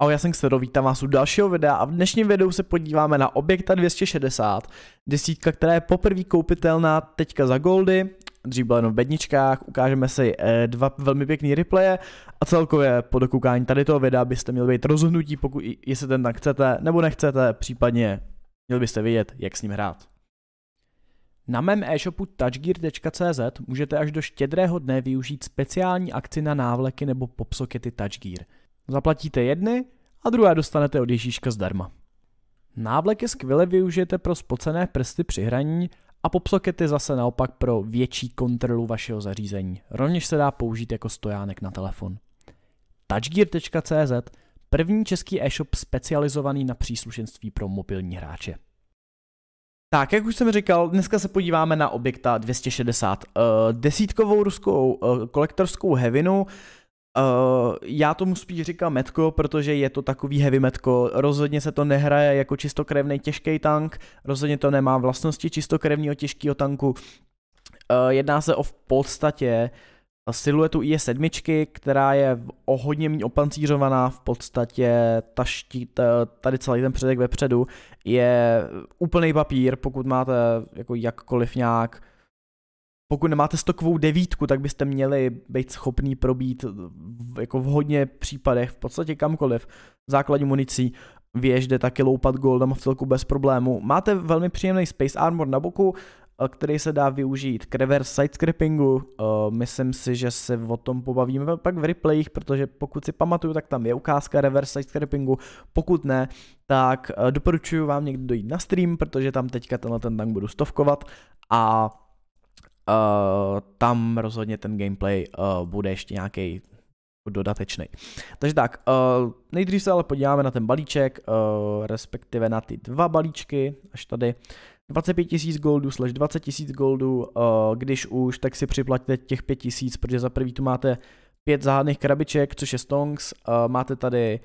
Ahoj, já jsem Xero, vítám vás u dalšího videa a v dnešním videu se podíváme na Objekta 260, desítka, která je poprvé koupitelná teďka za goldy, dřív byla jenom v bedničkách, ukážeme si eh, dva velmi pěkný replaye a celkově po dokoukání tady toho videa byste měli být rozhodnutí, pokud, jestli ten tak chcete nebo nechcete, případně měli byste vědět, jak s ním hrát. Na mém e-shopu touchgear.cz můžete až do štědrého dne využít speciální akci na návleky nebo popsokety Touchgear – Zaplatíte jedny a druhé dostanete od Ježíška zdarma. Návleky skvěle využijete pro spocené prsty při hraní a popsokety zase naopak pro větší kontrolu vašeho zařízení. Rovněž se dá použít jako stojánek na telefon. Touchgear.cz První český e-shop specializovaný na příslušenství pro mobilní hráče. Tak, jak už jsem říkal, dneska se podíváme na objekta 260. Eh, desítkovou ruskou eh, kolektorskou hevinu Uh, já tomu spíš říkám metko, protože je to takový heavy metko. Rozhodně se to nehraje jako čistokrevný těžký tank, rozhodně to nemá vlastnosti čistokrevního těžkého tanku. Uh, jedná se o v podstatě siluetu IE7, která je o hodně méně opancířovaná, v podstatě ta štít, tady celý ten předek vepředu je úplný papír, pokud máte jako jakkoliv nějak uh, pokud nemáte stokovou devítku, tak byste měli být schopný probít jako v hodně případech, v podstatě kamkoliv, v základní municí, věž jde taky loupat goldem v celku bez problému. Máte velmi příjemný Space Armor na boku, eh, který se dá využít k reverse side eh, Myslím si, že se o tom pobavíme pak v replayích, protože pokud si pamatuju, tak tam je ukázka reverse side Pokud ne, tak eh, doporučuji vám někdy dojít na stream, protože tam teďka tenhle ten tank budu stovkovat a Eh, tam rozhodně ten gameplay uh, bude ještě nějaký dodatečný. Takže tak, uh, nejdřív se ale podíváme na ten balíček, uh, respektive na ty dva balíčky, až tady. 25 000 goldů slash 20 000 goldů, uh, když už, tak si připlatíte těch 5 000, protože za prvý tu máte pět záhadných krabiček, což je stongs, uh, máte tady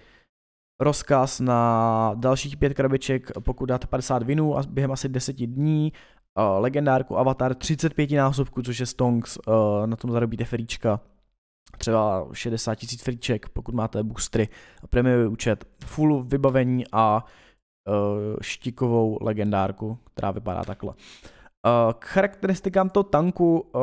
rozkaz na dalších pět krabiček, pokud dáte 50 vinů a během asi 10 dní Eh, legendárku Avatar 35 násobku, což je Stonks, eh, na tom zarobíte feríčka, třeba 60 tisíc feríček, pokud máte boostry, premiový účet, full vybavení a eh, štikovou legendárku, která vypadá takhle. Uh, Eh, k charakteristikám toho tanku, eh,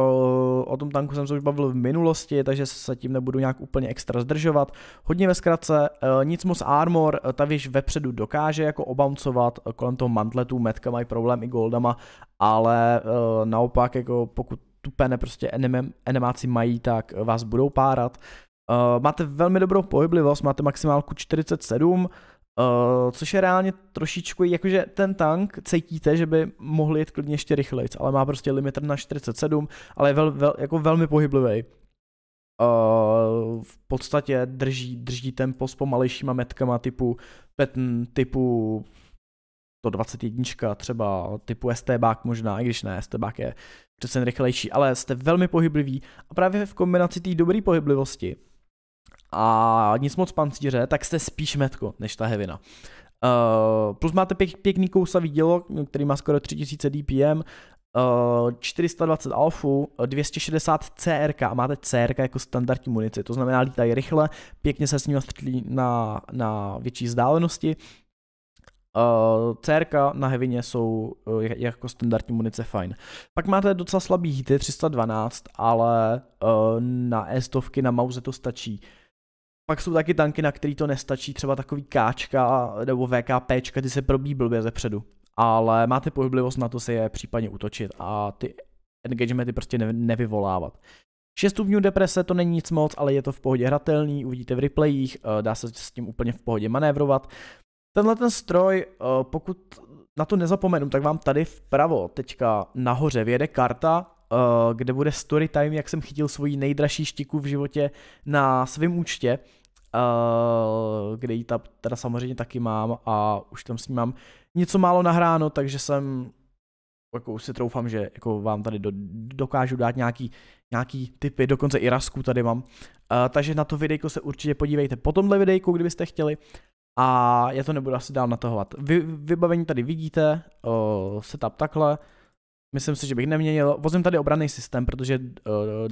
o tom tanku jsem se už bavil v minulosti, takže se tím nebudu nějak úplně extra zdržovat. Hodně ve zkratce, eh, nic moc armor, ta věž vepředu dokáže jako obouncovat, kolem toho mantletu metka mají problém i goldama, ale naopak jako pokud tupé prostě animáci mají, tak vás budou párat. Máte velmi dobrou pohyblivost, máte maximálku 47, Uh, což je reálně trošičku, jakože ten tank cítíte, že by mohl jít klidně ještě rychlejc, ale má prostě limiter na 47, ale je vel, vel, jako velmi pohyblivý. Uh, eh, v podstatě drží, drží tempo s pomalejšíma metkama typu Petn, typu 121 třeba typu STBák možná, i když ne, STBák je přece rychlejší, ale jste velmi pohybliví a právě v kombinaci té dobré pohyblivosti a nic moc pancíře, tak jste spíš metko než ta hevina. Uh, plus máte pěk, pěkný kousavý dílo, který má skoro 3000 dpm, uh, 420 alfu, 260 CRK a máte CRK jako standardní munici, to znamená lítají rychle, pěkně se s ním střílí na, na větší vzdálenosti. Uh, eh, CRK na hevině jsou uh, jako standardní munice fajn. Pak máte docela slabý hity 312, ale uh, na e na mouse to stačí. Uh, pak jsou taky tanky, na který to nestačí, třeba takový káčka nebo VKPčka, ty se probíjí blbě ze předu. Ale máte pohyblivost na to se je případně utočit a ty engagementy prostě ne- nevyvolávat. 6 stupňů deprese to není nic moc, ale je to v pohodě hratelný, uvidíte v replayích, eh, dá se s tím úplně v pohodě manévrovat. Tenhle ten stroj, eh, pokud na to nezapomenu, tak vám tady vpravo teďka nahoře vyjede karta, eh, kde bude story time, jak jsem chytil svoji nejdražší štiku v životě na svém účtě. Eh, kde ji ta, teda samozřejmě taky mám a už tam s ní mám něco málo nahráno, takže jsem jako už si troufám, že jako vám tady do, dokážu dát nějaký, nějaký typy, dokonce i rasku tady mám. Uh, takže na to videjko se určitě podívejte po tomhle videjku, kdybyste chtěli. A já to nebudu asi dál natahovat. Vy, vybavení tady vidíte, uh, setup takhle. Myslím si, že bych neměnil. Vozím tady obraný systém, protože uh,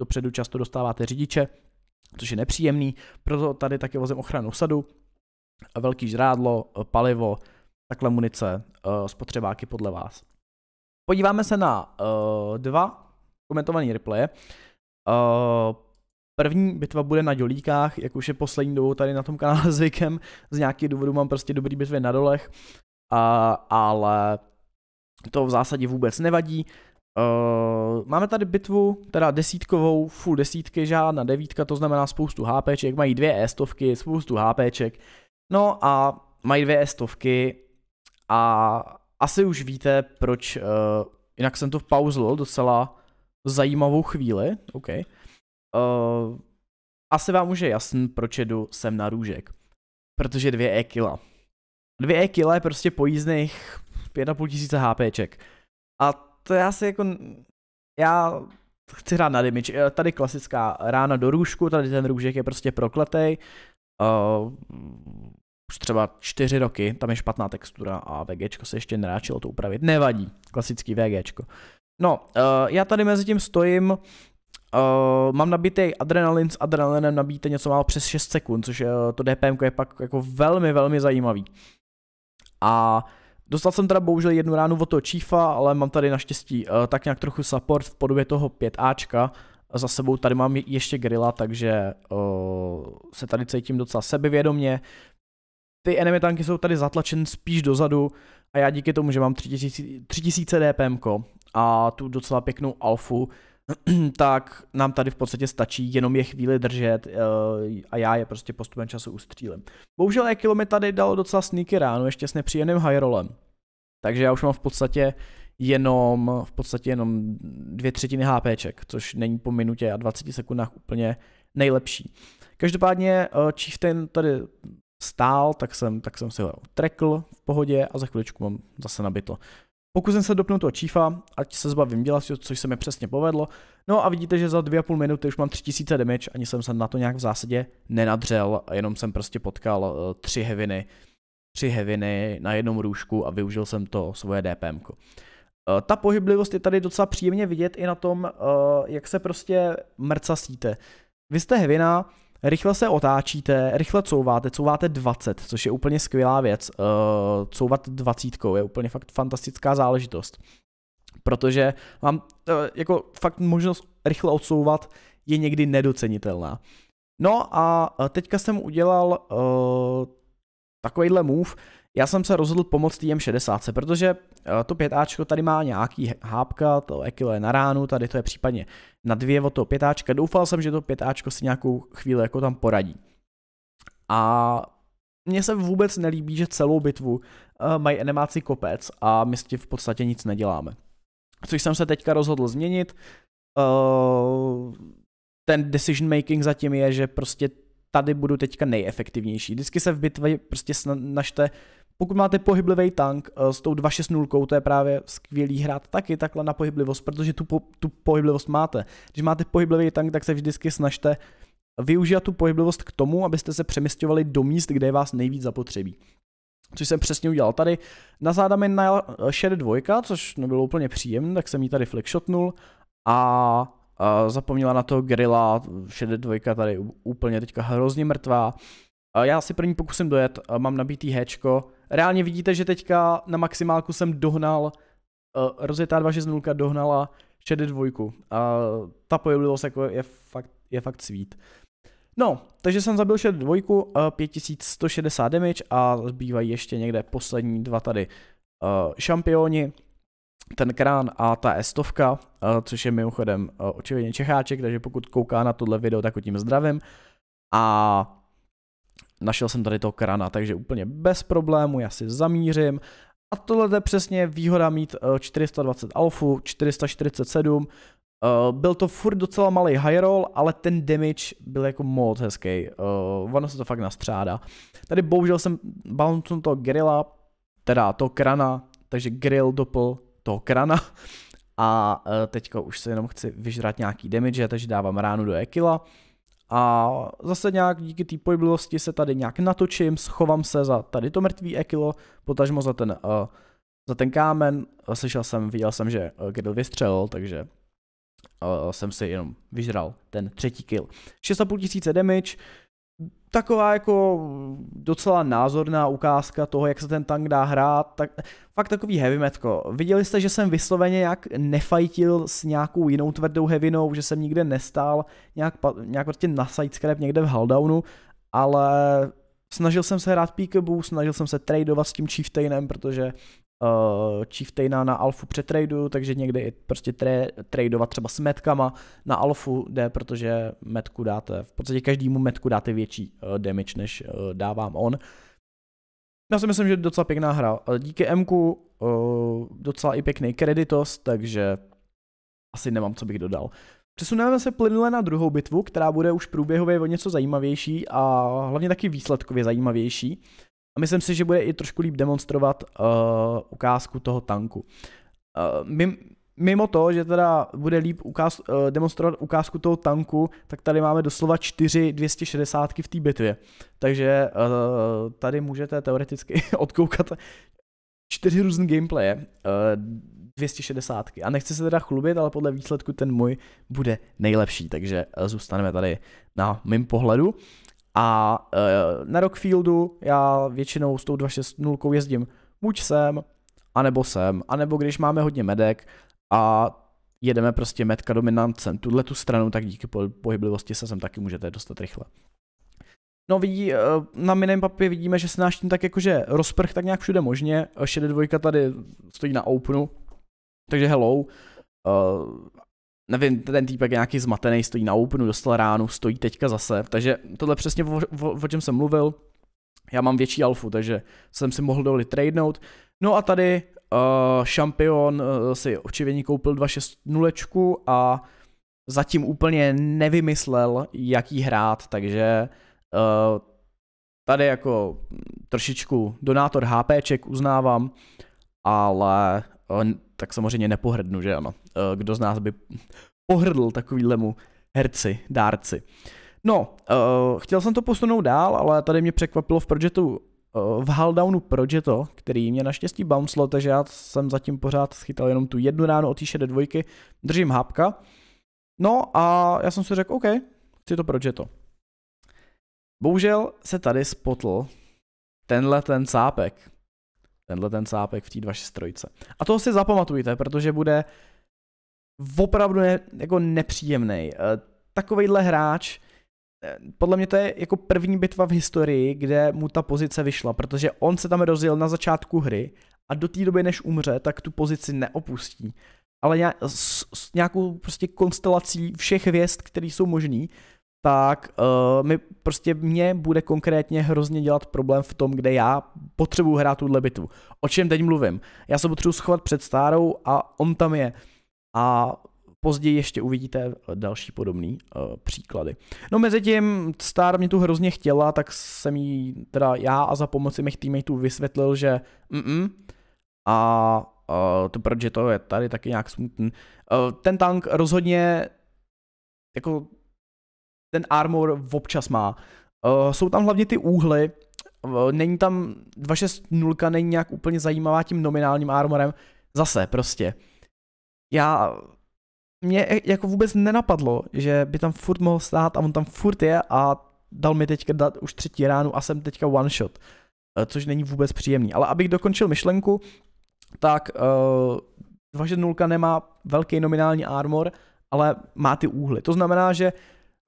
dopředu často dostáváte řidiče, což je nepříjemný, proto tady taky vozím ochranu sadu, velký žrádlo, palivo, takhle munice, eh, spotřebáky podle vás. Podíváme se na eh, dva komentované replaye. Eh, první bitva bude na dolíkách, jak už je poslední dobou tady na tom kanále zvykem, z nějakých důvodů mám prostě dobrý bitvy na dolech, ale to v zásadě vůbec nevadí. Eh, máme tady bitvu, teda desítkovou, full desítky, žádná devítka, to znamená spoustu HPček, mají dvě E-stovky, spoustu HPček, no a mají dvě E-stovky a asi už víte, proč, uh, jinak jsem to pauzlil docela zajímavou chvíli, OK. Uh, asi vám už je jasný, proč jedu sem na růžek, protože dvě E-kila. Dvě E-kila je prostě po 5,5 tisíce HPček. A to já si jako, já chci hrát na damage, eh, tady klasická rána do růžku, tady ten růžek je prostě prokletej, uh, už třeba čtyři roky, tam je špatná textura a VGčko se ještě neráčilo to upravit, nevadí, klasický VGčko. No, uh, já tady mezi tím stojím, Uh, mám nabitý adrenalin, s adrenalinem nabíte něco málo přes 6 sekund, což je, to DPM je pak jako velmi, velmi zajímavý. A uh, Dostal jsem teda bohužel jednu ránu od toho čífa, ale mám tady naštěstí uh, tak nějak trochu support v podobě toho 5Ačka. Za sebou tady mám ještě grilla, takže uh, se tady cítím docela sebevědomně. Ty enemy tanky jsou tady zatlačen spíš dozadu a já díky tomu, že mám 3000, 3000 DPM a tu docela pěknou alfu, tak nám tady v podstatě stačí jenom je chvíli držet eh, a já je prostě postupem času ustřílím. Bohužel Ekilo mi tady dalo docela sneaky ráno, ještě s nepříjemným rollem. Takže já už mám v podstatě jenom, v podstatě jenom dvě třetiny HPček, což není po minutě a 20 sekundách úplně nejlepší. Každopádně uh, eh, Chieftain tady stál, tak jsem, tak jsem si ho trekl v pohodě a za chviličku mám zase nabito. Pokusím se dopnout toho čífa, ať se zbavím dělasio, což se mi přesně povedlo. No a vidíte, že za dvě a půl minuty už mám 3000 damage, ani jsem se na to nějak v zásadě nenadřel, jenom jsem prostě potkal eh, tři heviny, tři heviny na jednom růžku a využil jsem to svoje DPM. -ko. Eh, ta pohyblivost je tady docela příjemně vidět i na tom, eh, jak se prostě mrcasíte. Vy jste hevina, Rychle se otáčíte, rychle couváte, couváte 20, což je úplně skvělá věc. Uh, couvat 20 je úplně fakt fantastická záležitost. Protože vám uh, jako fakt možnost rychle odsouvat je někdy nedocenitelná. No a eh, teďka jsem udělal uh, takovýhle move, já jsem se rozhodl pomoct tým 60, protože eh, to 5 tady má nějaký hápka, to ekilo je na ránu, tady to je případně na dvě od toho 5 Doufal jsem, že to 5 si nějakou chvíli jako tam poradí. A mně se vůbec nelíbí, že celou bitvu eh, mají animáci kopec a my s tím v podstatě nic neděláme. Což jsem se teďka rozhodl změnit. Eh, ten decision making zatím je, že prostě tady budu teďka nejefektivnější. Vždycky se v bitvě prostě snažte. pokud máte pohyblivý tank eh, s tou 260, to je právě skvělý hrát taky takhle na pohyblivost, protože tu, po, tu pohyblivost máte. Když máte pohyblivý tank, tak se vždycky snažte využít tu pohyblivost k tomu, abyste se přemysťovali do míst, kde je vás nejvíc zapotřebí. Což jsem přesně udělal tady. Na záda mi najel eh, Shed což nebylo úplně příjemné, tak jsem ji tady flickshotnul a zapomněla na to Grilla, šedé dvojka tady úplně teďka hrozně mrtvá. já si první pokusím dojet, mám nabitý hečko. Reálně vidíte, že teďka na maximálku jsem dohnal, uh, rozjetá 260 dohnala šedé dvojku. A ta pohyblivost jako je fakt, je fakt svít. No, takže jsem zabil šedé dvojku, uh, e, 5160 damage a zbývají ještě někde poslední dva tady uh, šampioni ten krán a ta estovka, eh, což je mimochodem eh, očividně Čecháček, takže pokud kouká na tohle video, tak ho tím zdravím. A našel jsem tady toho krana, takže úplně bez problému, já si zamířím. A tohle je přesně výhoda mít 420 eh, alfu, 447, byl to furt docela malý high roll, ale ten damage byl jako moc hezký. ono se to fakt nastřádá. Tady bohužel jsem bouncnul toho grilla, teda to krana, takže grill dopl toho krana a e, teďka už se jenom chci vyžrat nějaký damage, takže dávám ránu do Ekila a zase nějak díky té pohyblivosti se tady nějak natočím, schovám se za tady to mrtvý Ekilo, potažmo za ten, e, za ten kámen, e, slyšel jsem, viděl jsem, že uh, vystřelil, takže jsem si jenom vyžral ten třetí kill. 6,5 tisíce damage, taková jako docela názorná ukázka toho, jak se ten tank dá hrát, tak fakt takový heavy metko. Viděli jste, že jsem vysloveně jak nefajtil s nějakou jinou tvrdou heavinou, že jsem nikde nestál nějak, nějak prostě na sidescrap někde v haldownu, ale snažil jsem se hrát peekaboo, snažil jsem se tradeovat s tím chieftainem, protože uh, eh, Chieftaina na alfu přetraduju, takže někdy i prostě tra- tradovat třeba s metkama na alfu jde, protože metku dáte, v podstatě každému metku dáte větší uh, damage, než uh, eh, dávám on. Já si myslím, že docela pěkná hra. Díky Mku uh, docela i pěkný kreditos, takže asi nemám, co bych dodal. Přesuneme se plynule na druhou bitvu, která bude už průběhově o něco zajímavější a hlavně taky výsledkově zajímavější. A myslím si, že bude i trošku líp demonstrovat uh, ukázku toho tanku. Uh, mimo, to, že teda bude líp ukáz, uh, eh, demonstrovat ukázku toho tanku, tak tady máme doslova 4 260 v té bitvě. Takže uh, tady můžete teoreticky odkoukat čtyři různé gameplaye. Uh, 260. A nechci se teda chlubit, ale podle výsledku ten můj bude nejlepší, takže zůstaneme tady na mým pohledu. A uh, na Rockfieldu já většinou s tou 260 jezdím buď sem, anebo sem, anebo když máme hodně medek a jedeme prostě metka dominancem. tuhle tu stranu, tak díky pohyblivosti se sem taky můžete dostat rychle. No vidí, e, na miném papě vidíme, že se náš tím tak jakože rozprch tak nějak všude možně, šedé dvojka tady stojí na openu, takže hello. E, nevím, ten týpek je nějaký zmatený, stojí na úplnu, dostal ránu, stojí teďka zase, takže tohle přesně o, o, o čem jsem mluvil, já mám větší alfu, takže jsem si mohl dovolit tradenout. No a tady uh, šampion uh, si očivění koupil 2.6.0 a zatím úplně nevymyslel, jaký hrát, takže uh, tady jako trošičku donátor HPček uznávám, ale uh, tak samozřejmě nepohrdnu, že ano. Eh, kdo z nás by pohrdl takovýhlemu herci, dárci. No, uh, chtěl jsem to posunout dál, ale tady mě překvapilo v projektu uh, eh, v Haldownu Projeto, který mě naštěstí bouncelo, takže já jsem zatím pořád schytal jenom tu jednu ráno od týše do dvojky, držím hápka. No a já jsem si řekl, OK, chci to Projeto. Bohužel se tady spotl tenhle ten cápek tenhle ten cápek v té strojce. A toho si zapamatujte, protože bude opravdu ne, jako nepříjemný. Eh, takovejhle hráč, eh, podle mě to je jako první bitva v historii, kde mu ta pozice vyšla, protože on se tam rozjel na začátku hry a do té doby, než umře, tak tu pozici neopustí. Ale nějak, s, s nějakou prostě konstelací všech věst, které jsou možné, tak uh, mi prostě mě bude konkrétně hrozně dělat problém v tom, kde já potřebuji hrát tuhle bitvu. O čem teď mluvím? Já se potřebuji schovat před stárou a on tam je. A později ještě uvidíte další podobný uh, příklady. No mezi tím Star mě tu hrozně chtěla, tak jsem jí, teda já a za pomoci mých teammateů vysvětlil, že mm a uh, to proč je to je tady taky nějak smutný. Uh, ten tank rozhodně jako ten armor občas má. Uh, jsou tam hlavně ty úhly, uh, není tam 260 není nějak úplně zajímavá tím nominálním armorem, zase prostě. Já, mě e, jako vůbec nenapadlo, že by tam furt mohl stát a on tam furt je a dal mi teďka dát už třetí ránu a jsem teďka one shot, uh, což není vůbec příjemný. Ale abych dokončil myšlenku, tak uh, 260 nemá velký nominální armor, ale má ty úhly. To znamená, že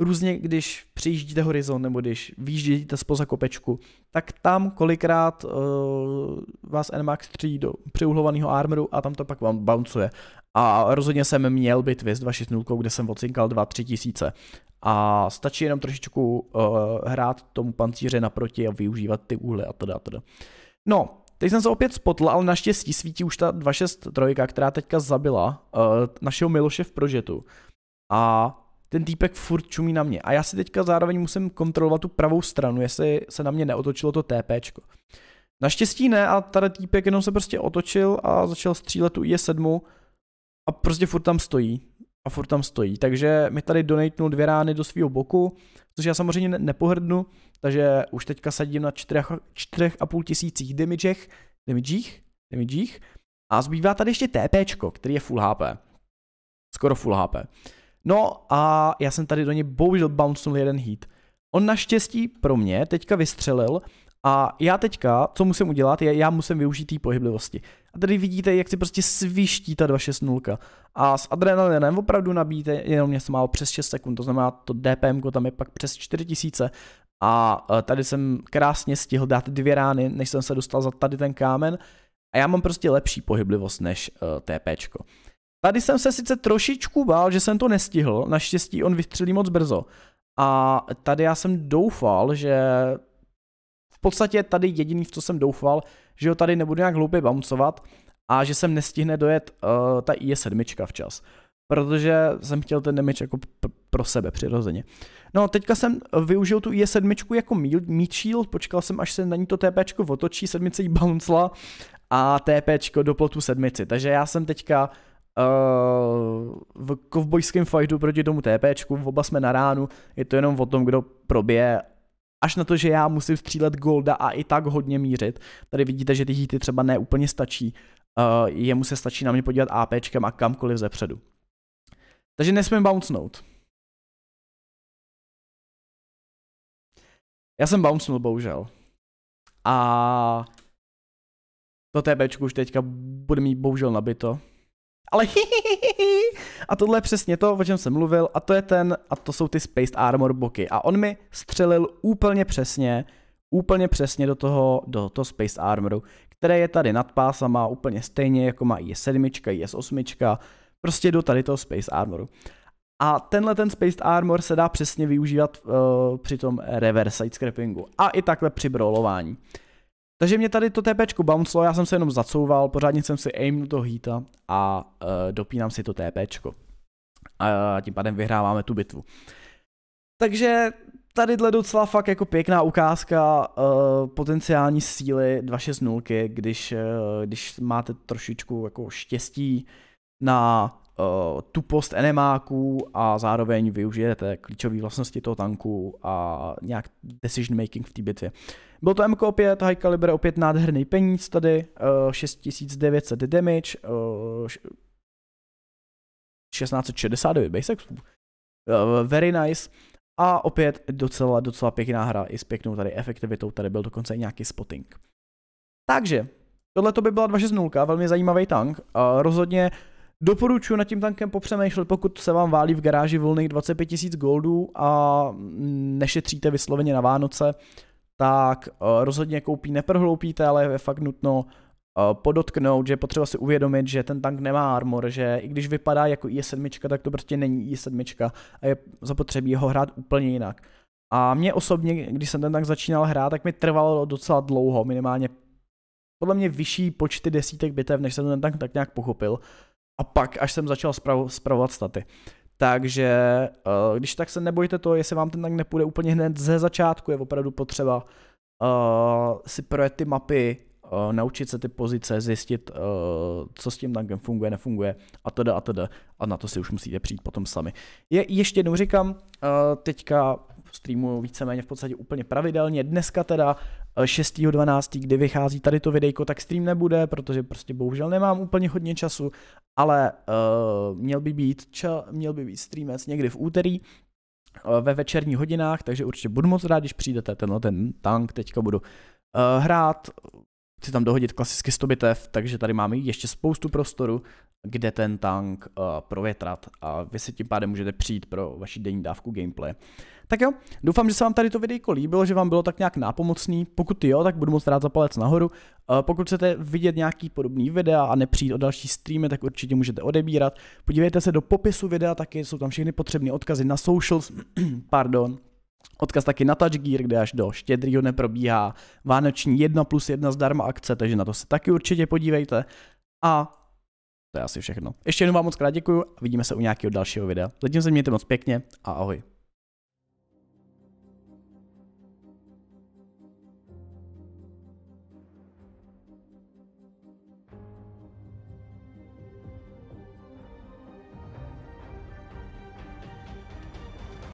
různě, když přijíždíte horizont nebo když výjíždíte spoza kopečku, tak tam kolikrát uh, vás NMAX 3 do přeuhlovaného armoru a tam to pak vám bouncuje. A rozhodně jsem měl bitvy s 2.6.0, kde jsem odsinkal 2-3 tisíce. A stačí jenom trošičku uh, hrát tomu pancíře naproti a využívat ty úhly a teda, teda. No, Teď jsem se opět spotl, ale naštěstí svítí už ta 263, která teďka zabila uh, našeho Miloše v prožetu. A ten týpek furt čumí na mě. A já si teďka zároveň musím kontrolovat tu pravou stranu, jestli se na mě neotočilo to T.P. Naštěstí ne a tady týpek jenom se prostě otočil a začal střílet tu IE7 a prostě furt tam stojí. A furt tam stojí, takže mi tady donatnul dvě rány do svého boku, což já samozřejmě nepohrdnu, takže už teďka sadím na 4,5 tisících damagech, damagech, damagech a zbývá tady ještě T.P. který je full HP. Skoro full HP. No a já jsem tady do něj bohužel bouncenul jeden hit. On naštěstí pro mě teďka vystřelil a já teďka, co musím udělat, je, já musím využít té pohyblivosti. A tady vidíte, jak si prostě sviští ta 260. A s adrenalinem opravdu nabíjíte jenom něco málo přes 6 sekund, to znamená to DPM tam je pak přes 4000 a e, tady jsem krásně stihl dát dvě rány, než jsem se dostal za tady ten kámen a já mám prostě lepší pohyblivost než uh, e, TPčko. Tady jsem se sice trošičku bál, že jsem to nestihl, naštěstí on vystřelí moc brzo. A tady já jsem doufal, že v podstatě tady jediný, v co jsem doufal, že ho tady nebudu nějak hloupě bouncovat a že sem nestihne dojet uh, ta IE7 včas. Protože jsem chtěl ten damage jako pro sebe přirozeně. No teďka jsem využil tu IE7 jako meat shield, počkal jsem až se na ní to TP otočí, sedmice jí bouncela a TPčko do plotu sedmici. Takže já jsem teďka uh, Eh, v kovbojském fightu proti tomu TPčku, oba jsme na ránu, je to jenom o tom, kdo probije Až na to, že já musím střílet golda a i tak hodně mířit. Tady vidíte, že ty hity třeba neúplně stačí. Uh, jemu se stačí na mě podívat APčkem a kamkoliv zepředu. Takže nesmím bouncnout. Já jsem bouncnul, bohužel. A to TPčku už teďka bude mít bohužel nabito. Ale hihihihi. A tohle je přesně to, o čem jsem mluvil a to je ten, a to jsou ty Spaced Armor boky. A on mi střelil úplně přesně, úplně přesně do toho, do toho Spaced Armoru, které je tady nad pásama úplně stejně, jako má IS-7, IS-8, prostě do tady toho Space Armoru. A tenhle ten Space Armor se dá přesně využívat uh, při tom reverse side scrappingu a i takhle při brolování. Takže mě tady to TPčko bouncelo, já jsem se jenom zacouval, pořádně jsem si aimnul toho hýta a uh, dopínám si to TPčko. A tím pádem vyhráváme tu bitvu. Takže tady dle docela fakt jako pěkná ukázka uh, potenciální síly 260, když, uh, když máte trošičku jako štěstí na Eh, tupost enemáků a zároveň využijete klíčové vlastnosti toho tanku a nějak decision making v té bitvě. Byl to MK5, High Caliber, opět nádherný peníz tady, 6900 eh, damage, 1669 Uh, eh, very nice. A opět docela, docela pěkná hra i s pěknou tady efektivitou, tady byl dokonce i nějaký spotting. Takže, tohle to by byla 260, velmi zajímavý tank. Rozhodně Doporučuji nad tím tankem popřemýšlet, pokud se vám válí v garáži volných 25 000 goldů a nešetříte vysloveně na Vánoce, tak eh, rozhodně koupí neprohloupíte, ale je fakt nutno eh, podotknout, že je potřeba si uvědomit, že ten tank nemá armor, že i když vypadá jako i7, tak to prostě není i7 a je zapotřebí ho hrát úplně jinak. A mě osobně, když jsem ten tank začínal hrát, tak mi trvalo docela dlouho, minimálně podle mě vyšší počty desítek bitev, než jsem ten tank tak nějak pochopil a pak, až jsem začal spravo, spravovat staty. Takže eh, když tak se nebojte to, jestli vám ten tank nepůjde úplně hned ze začátku, je opravdu potřeba uh, si projet ty mapy, uh, naučit se ty pozice, zjistit, uh, co s tím tankem funguje, nefunguje a teda a teda a na to si už musíte přijít potom sami. Je, ještě jednou říkám, uh, teďka streamuju víceméně v podstatě úplně pravidelně, dneska teda 6.12., eh, kdy vychází tady to videjko, tak stream nebude, protože prostě bohužel nemám úplně hodně času, ale uh, měl by být, ča, měl by být streamec někdy v úterý, uh, ve večerních hodinách, takže určitě budu moc rád, když přijdete tenhle ten tank, teďka budu uh, hrát chci tam dohodit klasicky 100 bitev, takže tady máme ještě spoustu prostoru, kde ten tank uh, provětrat a vy si tím pádem můžete přijít pro vaši denní dávku gameplay. Tak jo, doufám, že se vám tady to videjko líbilo, že vám bylo tak nějak nápomocný. Pokud jo, tak budu moc rád za palec nahoru. Eh, pokud chcete vidět nějaký podobný videa a nepřijít o další streamy, tak určitě můžete odebírat. Podívejte se do popisu videa, taky jsou tam všechny potřebné odkazy na socials, pardon, Odkaz taky na Touch Gear, kde až do štědrýho neprobíhá vánoční 1 plus 1 zdarma akce, takže na to se taky určitě podívejte. A to je asi všechno. Ještě jednou vám moc krát děkuju a vidíme se u nějakého dalšího videa. Zatím se mějte moc pěkně a ahoj.